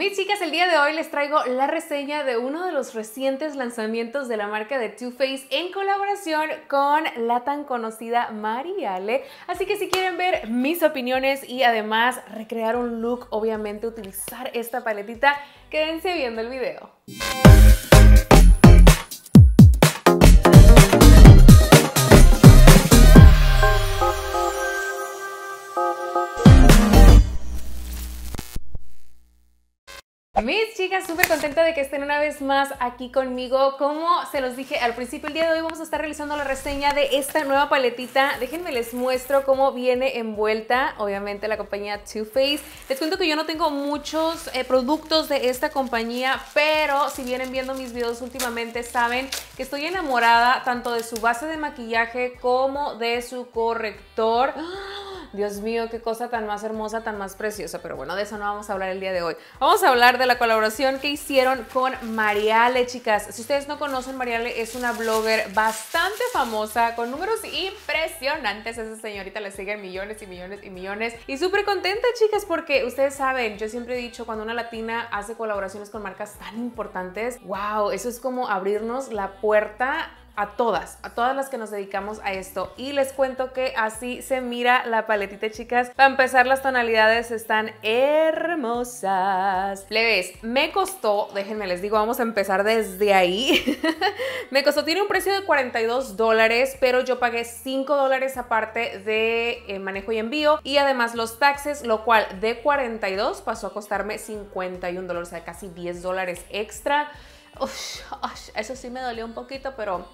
Mis chicas, el día de hoy les traigo la reseña de uno de los recientes lanzamientos de la marca de Too Faced en colaboración con la tan conocida Mariale. Así que si quieren ver mis opiniones y además recrear un look, obviamente utilizar esta paletita, quédense viendo el video. Mis chicas, súper contenta de que estén una vez más aquí conmigo. Como se los dije al principio, el día de hoy vamos a estar realizando la reseña de esta nueva paletita. Déjenme les muestro cómo viene envuelta, obviamente, la compañía Too Faced. Les cuento que yo no tengo muchos eh, productos de esta compañía, pero si vienen viendo mis videos últimamente saben que estoy enamorada tanto de su base de maquillaje como de su corrector. ¡Oh! Dios mío, qué cosa tan más hermosa, tan más preciosa. Pero bueno, de eso no vamos a hablar el día de hoy. Vamos a hablar de la colaboración que hicieron con Mariale, chicas. Si ustedes no conocen, Mariale es una blogger bastante famosa, con números impresionantes. Esa señorita le sigue millones y millones y millones. Y súper contenta, chicas, porque ustedes saben, yo siempre he dicho, cuando una latina hace colaboraciones con marcas tan importantes, wow, eso es como abrirnos la puerta a todas, a todas las que nos dedicamos a esto. Y les cuento que así se mira la paletita, chicas. Para empezar, las tonalidades están hermosas. ¿le ves? me costó, déjenme les digo, vamos a empezar desde ahí. me costó, tiene un precio de 42 dólares, pero yo pagué 5 dólares aparte de eh, manejo y envío y además los taxes, lo cual de 42 pasó a costarme 51 dólares, o sea, casi 10 dólares extra. eso sí me dolió un poquito, pero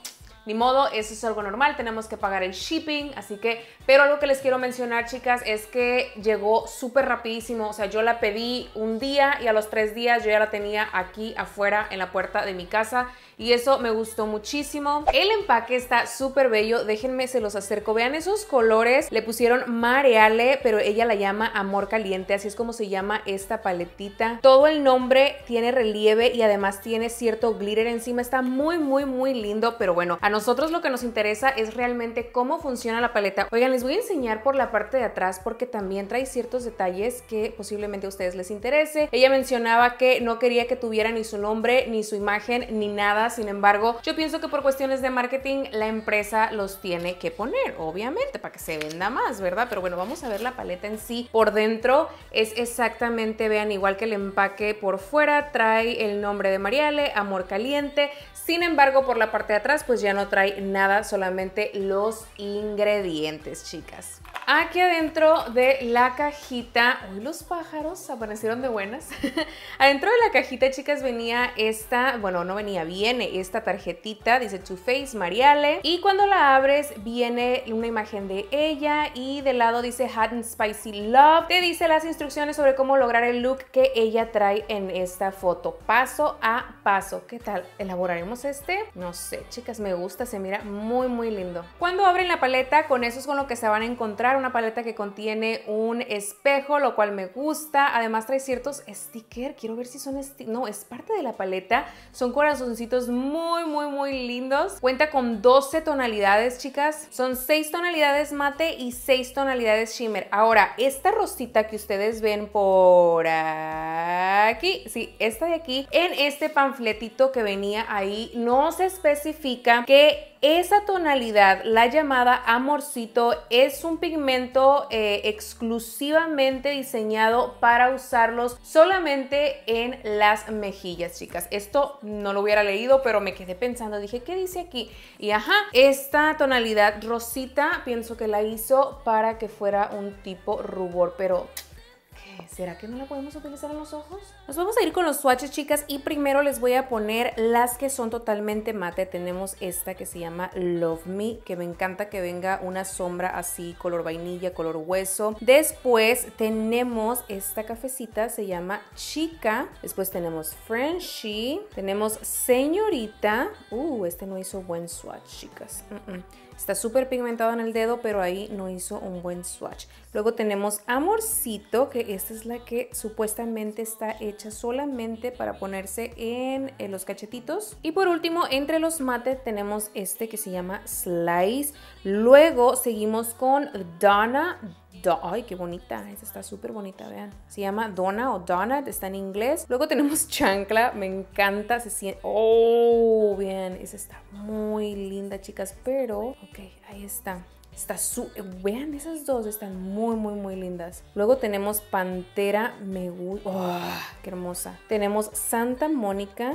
ni modo, eso es algo normal, tenemos que pagar el shipping, así que, pero algo que les quiero mencionar, chicas, es que llegó súper rapidísimo, o sea, yo la pedí un día y a los tres días yo ya la tenía aquí afuera en la puerta de mi casa y eso me gustó muchísimo. El empaque está súper bello, déjenme se los acerco, vean esos colores, le pusieron Mareale, pero ella la llama Amor Caliente, así es como se llama esta paletita. Todo el nombre tiene relieve y además tiene cierto glitter encima, está muy, muy, muy lindo, pero bueno, a nosotros lo que nos interesa es realmente cómo funciona la paleta. Oigan, les voy a enseñar por la parte de atrás porque también trae ciertos detalles que posiblemente a ustedes les interese. Ella mencionaba que no quería que tuviera ni su nombre, ni su imagen, ni nada. Sin embargo, yo pienso que por cuestiones de marketing la empresa los tiene que poner, obviamente, para que se venda más, ¿verdad? Pero bueno, vamos a ver la paleta en sí. Por dentro es exactamente, vean, igual que el empaque por fuera, trae el nombre de Mariale, Amor Caliente. Sin embargo, por la parte de atrás, pues ya no trae nada, solamente los ingredientes, chicas. Aquí adentro de la cajita, Uy, los pájaros aparecieron de buenas. adentro de la cajita, chicas, venía esta, bueno, no venía, viene esta tarjetita, dice Too Face Mariale. Y cuando la abres, viene una imagen de ella y del lado dice Hot and Spicy Love. Te dice las instrucciones sobre cómo lograr el look que ella trae en esta foto, paso a paso. ¿Qué tal? ¿Elaboraremos este? No sé, chicas, me gusta, se mira muy, muy lindo. Cuando abren la paleta, con eso es con lo que se van a encontrar una paleta que contiene un espejo, lo cual me gusta. Además trae ciertos stickers, quiero ver si son No, es parte de la paleta. Son corazoncitos muy, muy, muy lindos. Cuenta con 12 tonalidades, chicas. Son 6 tonalidades mate y 6 tonalidades shimmer. Ahora, esta rosita que ustedes ven por aquí, sí, esta de aquí, en este panfletito que venía ahí, no se especifica que esa tonalidad, la llamada amorcito, es un pigmento eh, exclusivamente diseñado para usarlos solamente en las mejillas, chicas. Esto no lo hubiera leído, pero me quedé pensando, dije, ¿qué dice aquí? Y ajá, esta tonalidad rosita, pienso que la hizo para que fuera un tipo rubor, pero ¿será que no la podemos utilizar en los ojos? Nos vamos a ir con los swatches, chicas, y primero les voy a poner las que son totalmente mate. Tenemos esta que se llama Love Me, que me encanta que venga una sombra así, color vainilla, color hueso. Después tenemos esta cafecita, se llama Chica. Después tenemos Frenchie, tenemos Señorita. Uh, este no hizo buen swatch, chicas. Está súper pigmentado en el dedo, pero ahí no hizo un buen swatch. Luego tenemos Amorcito, que esta es la que supuestamente está hecha solamente para ponerse en, los cachetitos. Y por último, entre los mates tenemos este que se llama Slice. Luego seguimos con Donna. Ay, qué bonita. Esta está súper bonita, vean. Se llama Donna o Donut, está en inglés. Luego tenemos chancla, me encanta. Se siente... Oh, bien. Esa está muy linda, chicas. Pero, ok, ahí está. Está su Vean, esas dos están muy, muy, muy lindas. Luego tenemos Pantera Me oh, qué hermosa. Tenemos Santa Mónica.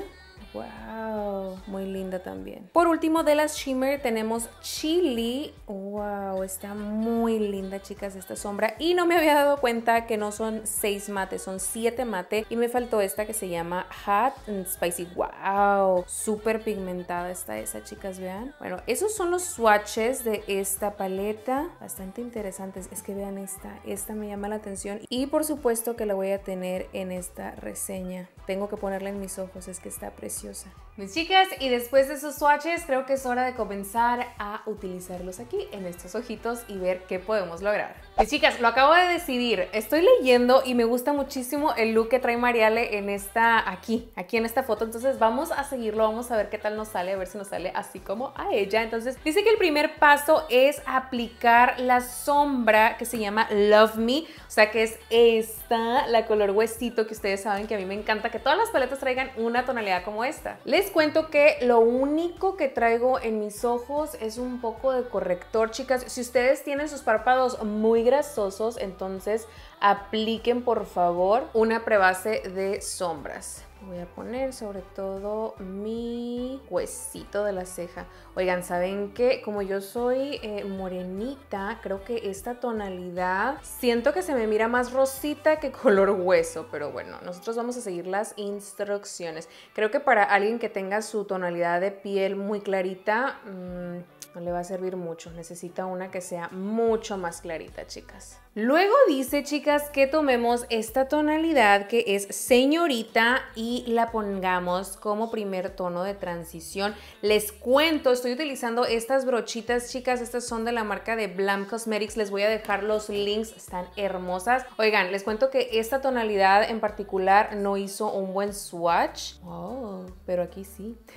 Wow, muy linda también. Por último de las shimmer tenemos Chili. Wow, está muy linda chicas esta sombra. Y no me había dado cuenta que no son seis mates, son siete mate. Y me faltó esta que se llama Hot and Spicy. Wow, súper pigmentada está esa chicas, vean. Bueno, esos son los swatches de esta paleta. Bastante interesantes. Es que vean esta, esta me llama la atención. Y por supuesto que la voy a tener en esta reseña. Tengo que ponerla en mis ojos, es que está preciosa preciosa. Mis chicas, y después de esos swatches, creo que es hora de comenzar a utilizarlos aquí en estos ojitos y ver qué podemos lograr. Mis chicas, lo acabo de decidir. Estoy leyendo y me gusta muchísimo el look que trae Mariale en esta, aquí, aquí en esta foto. Entonces vamos a seguirlo, vamos a ver qué tal nos sale, a ver si nos sale así como a ella. Entonces dice que el primer paso es aplicar la sombra que se llama Love Me, o sea que es esta, la color huesito que ustedes saben que a mí me encanta, que todas las paletas traigan una tonalidad como esta les cuento que lo único que traigo en mis ojos es un poco de corrector, chicas. Si ustedes tienen sus párpados muy grasosos, entonces apliquen por favor una prebase de sombras. Voy a poner sobre todo mi huesito de la ceja. Oigan, ¿saben que Como yo soy eh, morenita, creo que esta tonalidad siento que se me mira más rosita que color hueso. Pero bueno, nosotros vamos a seguir las instrucciones. Creo que para alguien que tenga su tonalidad de piel muy clarita, mm, no le va a servir mucho. Necesita una que sea mucho más clarita, chicas. Luego dice, chicas, que tomemos esta tonalidad que es señorita y la pongamos como primer tono de transición. Les cuento, estoy utilizando estas brochitas, chicas. Estas son de la marca de Blam Cosmetics. Les voy a dejar los links, están hermosas. Oigan, les cuento que esta tonalidad en particular no hizo un buen swatch. Oh, pero aquí sí.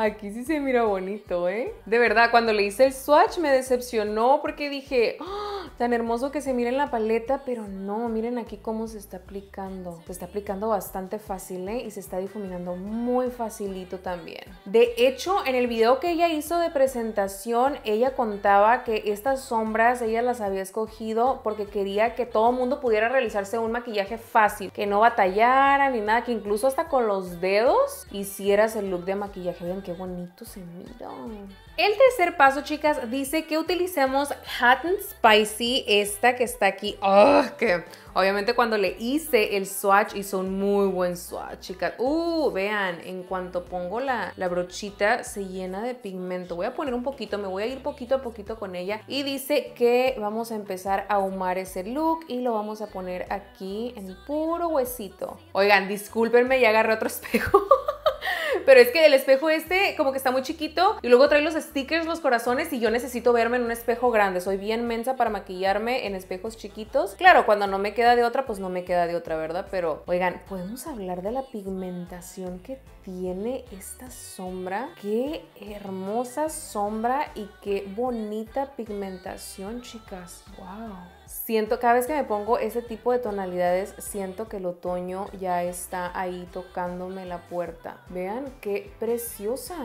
Aquí sí se mira bonito, ¿eh? De verdad, cuando le hice el swatch me decepcionó porque dije... ¡Ah! tan hermoso que se miren en la paleta, pero no, miren aquí cómo se está aplicando. Se está aplicando bastante fácil ¿eh? y se está difuminando muy facilito también. De hecho, en el video que ella hizo de presentación, ella contaba que estas sombras ella las había escogido porque quería que todo mundo pudiera realizarse un maquillaje fácil, que no batallara ni nada, que incluso hasta con los dedos hicieras el look de maquillaje. Miren qué bonito se mira. El tercer paso, chicas, dice que utilicemos Hot Spicy, esta que está aquí. ¡Oh, que obviamente cuando le hice el swatch hizo un muy buen swatch, chicas. ¡Uh! Vean, en cuanto pongo la, la brochita se llena de pigmento. Voy a poner un poquito, me voy a ir poquito a poquito con ella. Y dice que vamos a empezar a ahumar ese look y lo vamos a poner aquí en puro huesito. Oigan, discúlpenme, ya agarré otro espejo. Pero es que el espejo este como que está muy chiquito y luego trae los stickers, los corazones y yo necesito verme en un espejo grande. Soy bien mensa para maquillarme en espejos chiquitos. Claro, cuando no me queda de otra, pues no me queda de otra, ¿verdad? Pero, oigan, ¿podemos hablar de la pigmentación que tiene esta sombra? Qué hermosa sombra y qué bonita pigmentación, chicas. ¡Wow! Siento, cada vez que me pongo ese tipo de tonalidades, siento que el otoño ya está ahí tocándome la puerta. Vean qué preciosa.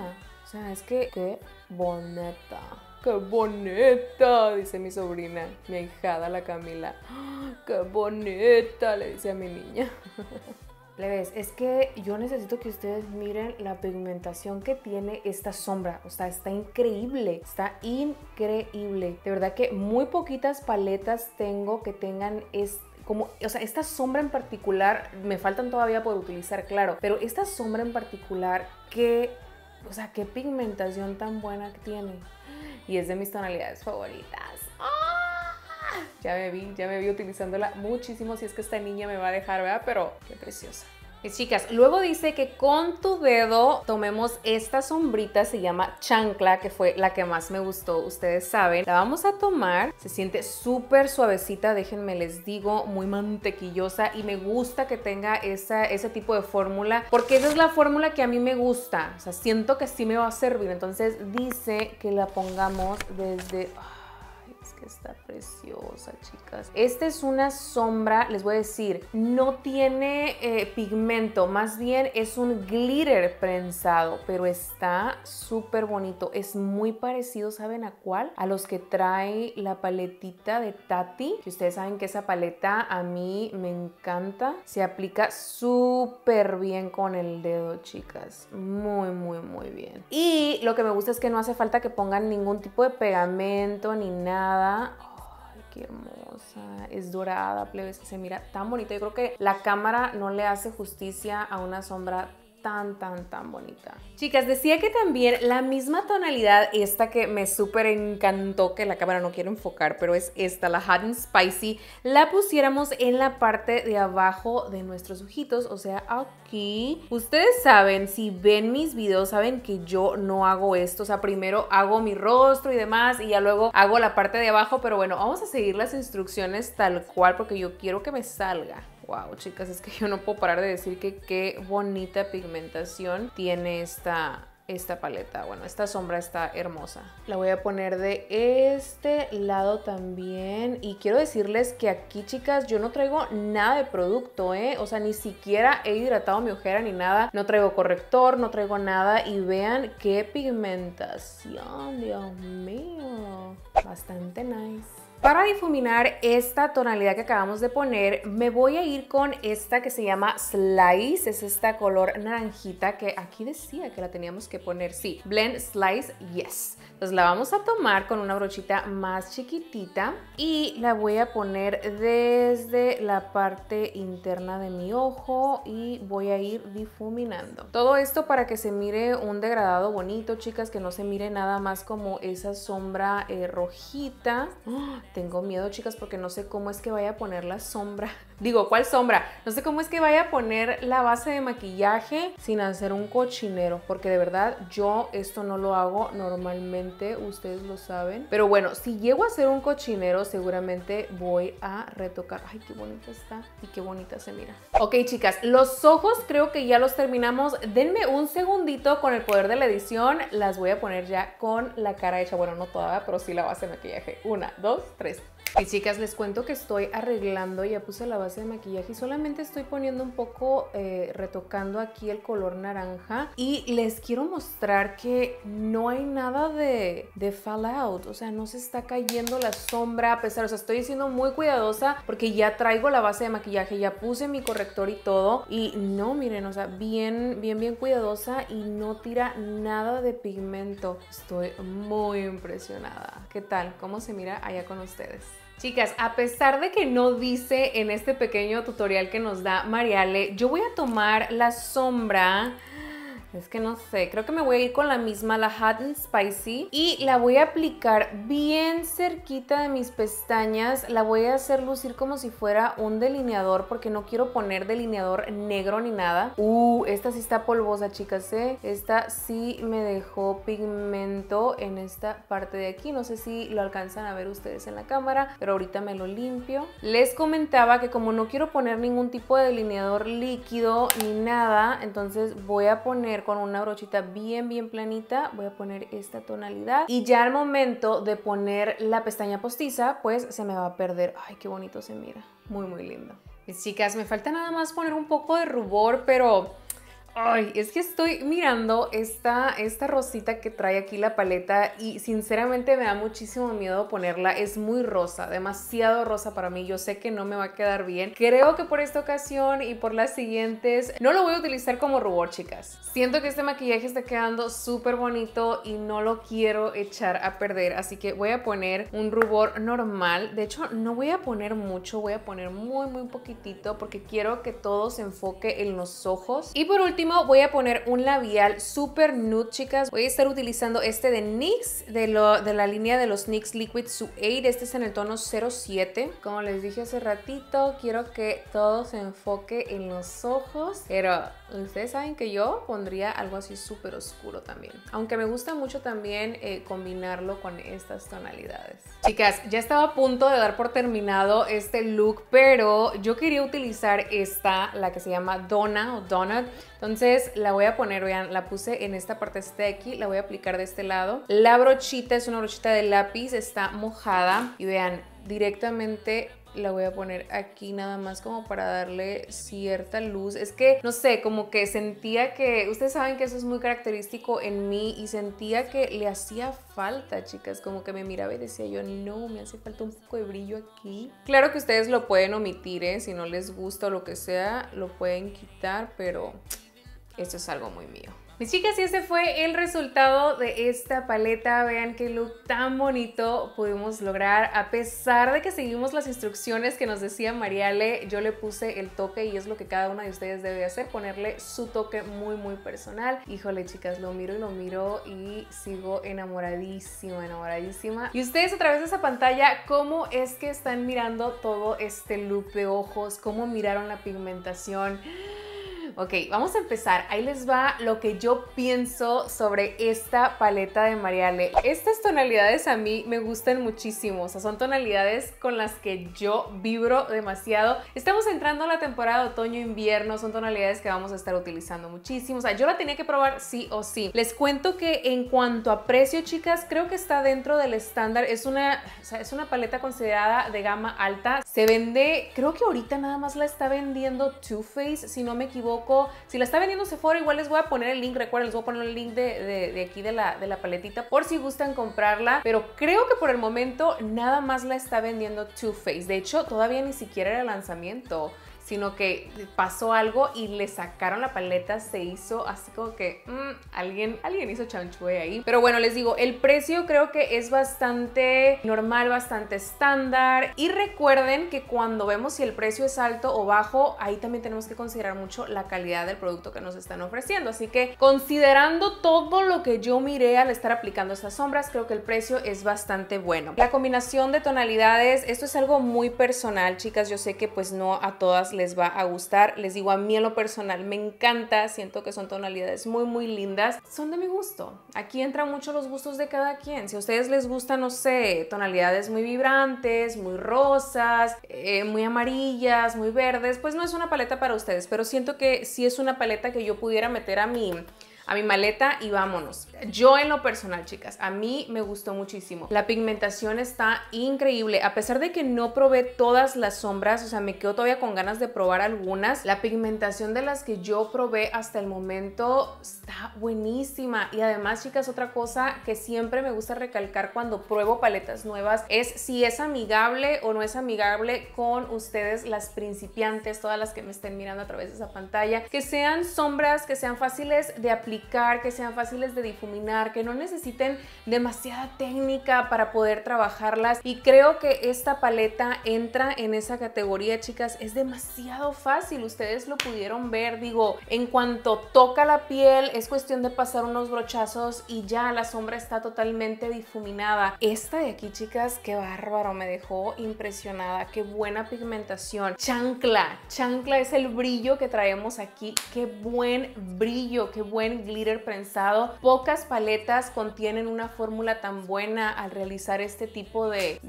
O sea, es que qué boneta, ¡Qué bonita! Dice mi sobrina, mi ahijada, la Camila. ¡Ah! ¡Qué boneta, Le dice a mi niña. ves? es que yo necesito que ustedes miren la pigmentación que tiene esta sombra. O sea, está increíble, está increíble. De verdad que muy poquitas paletas tengo que tengan como, o sea, esta sombra en particular, me faltan todavía por utilizar, claro, pero esta sombra en particular, qué, o sea, qué pigmentación tan buena que tiene. Y es de mis tonalidades favoritas. Ya me vi, ya me vi utilizándola muchísimo. Si es que esta niña me va a dejar, ¿verdad? Pero qué preciosa. Y eh, chicas, luego dice que con tu dedo tomemos esta sombrita, se llama chancla, que fue la que más me gustó, ustedes saben. La vamos a tomar, se siente súper suavecita, déjenme les digo, muy mantequillosa y me gusta que tenga esa, ese tipo de fórmula, porque esa es la fórmula que a mí me gusta, o sea, siento que sí me va a servir. Entonces dice que la pongamos desde que está preciosa, chicas. Esta es una sombra, les voy a decir, no tiene eh, pigmento, más bien es un glitter prensado, pero está súper bonito. Es muy parecido, ¿saben a cuál? A los que trae la paletita de Tati, que ustedes saben que esa paleta a mí me encanta. Se aplica súper bien con el dedo, chicas. Muy, muy, muy bien. Y lo que me gusta es que no hace falta que pongan ningún tipo de pegamento ni nada Ay, qué hermosa. Es dorada, plebes. Se mira tan bonita. Yo creo que la cámara no le hace justicia a una sombra tan, tan, tan bonita. Chicas, decía que también la misma tonalidad, esta que me súper encantó, que la cámara no quiere enfocar, pero es esta, la Hot Spicy, la pusiéramos en la parte de abajo de nuestros ojitos, o sea, aquí. Ustedes saben, si ven mis videos, saben que yo no hago esto, o sea, primero hago mi rostro y demás, y ya luego hago la parte de abajo, pero bueno, vamos a seguir las instrucciones tal cual, porque yo quiero que me salga. Wow, chicas, es que yo no puedo parar de decir que qué bonita pigmentación tiene esta, esta paleta. Bueno, esta sombra está hermosa. La voy a poner de este lado también. Y quiero decirles que aquí, chicas, yo no traigo nada de producto, ¿eh? O sea, ni siquiera he hidratado mi ojera ni nada. No traigo corrector, no traigo nada. Y vean qué pigmentación, Dios mío. Bastante nice. Para difuminar esta tonalidad que acabamos de poner, me voy a ir con esta que se llama Slice, es esta color naranjita que aquí decía que la teníamos que poner, sí, Blend Slice Yes la vamos a tomar con una brochita más chiquitita y la voy a poner desde la parte interna de mi ojo y voy a ir difuminando. Todo esto para que se mire un degradado bonito, chicas, que no se mire nada más como esa sombra eh, rojita. ¡Ah! tengo miedo, chicas, porque no sé cómo es que vaya a poner la sombra Digo, ¿cuál sombra? No sé cómo es que vaya a poner la base de maquillaje sin hacer un cochinero, porque de verdad yo esto no lo hago normalmente, ustedes lo saben. Pero bueno, si llego a hacer un cochinero, seguramente voy a retocar. Ay, qué bonita está y qué bonita se mira. Ok, chicas, los ojos creo que ya los terminamos. Denme un segundito con el poder de la edición. Las voy a poner ya con la cara hecha. Bueno, no toda, pero sí la base de maquillaje. Una, dos, tres. Y chicas, les cuento que estoy arreglando, ya puse la base de maquillaje y solamente estoy poniendo un poco, eh, retocando aquí el color naranja. Y les quiero mostrar que no hay nada de, de fallout, o sea, no se está cayendo la sombra a pesar, o sea, estoy siendo muy cuidadosa porque ya traigo la base de maquillaje, ya puse mi corrector y todo. Y no, miren, o sea, bien, bien, bien cuidadosa y no tira nada de pigmento. Estoy muy impresionada. ¿Qué tal? ¿Cómo se mira allá con ustedes? Chicas, a pesar de que no dice en este pequeño tutorial que nos da Mariale, yo voy a tomar la sombra es que no sé, creo que me voy a ir con la misma, la Hot and Spicy. Y la voy a aplicar bien cerquita de mis pestañas. La voy a hacer lucir como si fuera un delineador porque no quiero poner delineador negro ni nada. Uh, esta sí está polvosa, chicas, ¿eh? Esta sí me dejó pigmento en esta parte de aquí. No sé si lo alcanzan a ver ustedes en la cámara, pero ahorita me lo limpio. Les comentaba que como no quiero poner ningún tipo de delineador líquido ni nada, entonces voy a poner con una brochita bien, bien planita. Voy a poner esta tonalidad. Y ya al momento de poner la pestaña postiza, pues se me va a perder. Ay, qué bonito se mira. Muy, muy lindo. Chicas, me falta nada más poner un poco de rubor, pero Ay, es que estoy mirando esta, esta rosita que trae aquí la paleta y sinceramente me da muchísimo miedo ponerla. Es muy rosa, demasiado rosa para mí. Yo sé que no me va a quedar bien. Creo que por esta ocasión y por las siguientes no lo voy a utilizar como rubor, chicas. Siento que este maquillaje está quedando súper bonito y no lo quiero echar a perder. Así que voy a poner un rubor normal. De hecho, no voy a poner mucho, voy a poner muy, muy poquitito porque quiero que todo se enfoque en los ojos. Y por último, voy a poner un labial super nude, chicas. Voy a estar utilizando este de NYX, de, de la línea de los NYX Liquid Su 8. Este es en el tono 07. Como les dije hace ratito, quiero que todo se enfoque en los ojos, pero Ustedes saben que yo pondría algo así súper oscuro también. Aunque me gusta mucho también eh, combinarlo con estas tonalidades. Chicas, ya estaba a punto de dar por terminado este look, pero yo quería utilizar esta, la que se llama Donna o Donut. Entonces la voy a poner, vean, la puse en esta parte de aquí, la voy a aplicar de este lado. La brochita es una brochita de lápiz, está mojada y vean, directamente la voy a poner aquí nada más como para darle cierta luz. Es que, no sé, como que sentía que, ustedes saben que eso es muy característico en mí y sentía que le hacía falta, chicas, como que me miraba y decía yo, no, me hace falta un poco de brillo aquí. Claro que ustedes lo pueden omitir, ¿eh? si no les gusta o lo que sea, lo pueden quitar, pero esto es algo muy mío. Mis chicas, y ese fue el resultado de esta paleta. Vean qué look tan bonito pudimos lograr. A pesar de que seguimos las instrucciones que nos decía Mariale, yo le puse el toque y es lo que cada una de ustedes debe hacer, ponerle su toque muy, muy personal. Híjole, chicas, lo miro y lo miro y sigo enamoradísima, enamoradísima. Y ustedes a través de esa pantalla, ¿cómo es que están mirando todo este look de ojos? ¿Cómo miraron la pigmentación? Ok, vamos a empezar. Ahí les va lo que yo pienso sobre esta paleta de Mariale. Estas tonalidades a mí me gustan muchísimo. O sea, son tonalidades con las que yo vibro demasiado. Estamos entrando a la temporada otoño-invierno. Son tonalidades que vamos a estar utilizando muchísimo. O sea, yo la tenía que probar sí o sí. Les cuento que en cuanto a precio, chicas, creo que está dentro del estándar. Es una, es una paleta considerada de gama alta. Se vende, creo que ahorita nada más la está vendiendo Too Faced, si no me equivoco si la está vendiendo Sephora, igual les voy a poner el link, recuerden, les voy a poner el link de, de, aquí de la, de la paletita por si gustan comprarla, pero creo que por el momento nada más la está vendiendo Too Faced. De hecho, todavía ni siquiera era el lanzamiento sino que pasó algo y le sacaron la paleta, se hizo así como que mm, alguien, alguien hizo chanchue ahí. Pero bueno, les digo, el precio creo que es bastante normal, bastante estándar. Y recuerden que cuando vemos si el precio es alto o bajo, ahí también tenemos que considerar mucho la calidad del producto que nos están ofreciendo. Así que considerando todo lo que yo miré al estar aplicando estas sombras, creo que el precio es bastante bueno. La combinación de tonalidades, esto es algo muy personal, chicas. Yo sé que pues no a todas les va a gustar. Les digo, a mí en lo personal me encanta, siento que son tonalidades muy, muy lindas. Son de mi gusto. Aquí entran mucho los gustos de cada quien. Si a ustedes les gustan, no sé, tonalidades muy vibrantes, muy rosas, eh, muy amarillas, muy verdes, pues no es una paleta para ustedes, pero siento que sí es una paleta que yo pudiera meter a mi a mi maleta y vámonos. Yo en lo personal, chicas, a mí me gustó muchísimo. La pigmentación está increíble. A pesar de que no probé todas las sombras, o sea, me quedo todavía con ganas de probar algunas. La pigmentación de las que yo probé hasta el momento está buenísima. Y además, chicas, otra cosa que siempre me gusta recalcar cuando pruebo paletas nuevas es si es amigable o no es amigable con ustedes las principiantes, todas las que me estén mirando a través de esa pantalla. Que sean sombras, que sean fáciles de aplicar que sean fáciles de difuminar, que no necesiten demasiada técnica para poder trabajarlas. Y creo que esta paleta entra en esa categoría, chicas. Es demasiado fácil, ustedes lo pudieron ver. Digo, en cuanto toca la piel, es cuestión de pasar unos brochazos y ya la sombra está totalmente difuminada. Esta de aquí, chicas, qué bárbaro, me dejó impresionada. Qué buena pigmentación. Chancla, chancla es el brillo que traemos aquí. Qué buen brillo, qué buen glitter prensado. Pocas paletas contienen una fórmula tan buena al realizar este tipo de,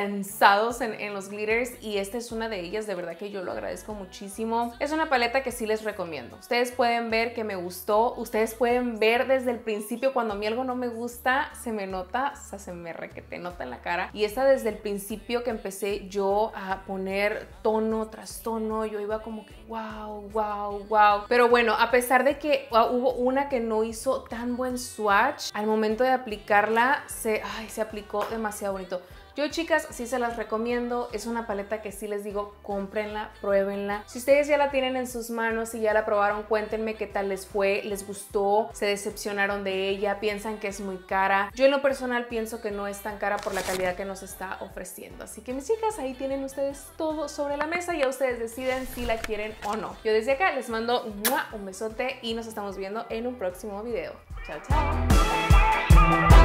en, los glitters y esta es una de ellas, de verdad que yo lo agradezco muchísimo. Es una paleta que sí les recomiendo. Ustedes pueden ver que me gustó, ustedes pueden ver desde el principio cuando a mí algo no me gusta, se me nota, o se me requete nota en la cara. Y esta desde el principio que empecé yo a poner tono tras tono, yo iba como que wow, wow, wow. Pero bueno, a pesar de que ah, hubo una que no hizo tan buen swatch, al momento de aplicarla se, se aplicó demasiado bonito. Yo, chicas, sí se las recomiendo. Es una paleta que sí les digo, cómprenla, pruébenla. Si ustedes ya la tienen en sus manos y ya la probaron, cuéntenme qué tal les fue, les gustó, se decepcionaron de ella, piensan que es muy cara. Yo en lo personal pienso que no es tan cara por la calidad que nos está ofreciendo. Así que mis chicas, ahí tienen ustedes todo sobre la mesa y ustedes deciden si la quieren o no. Yo desde acá les mando un besote y nos estamos viendo en un próximo video. Chao, chao.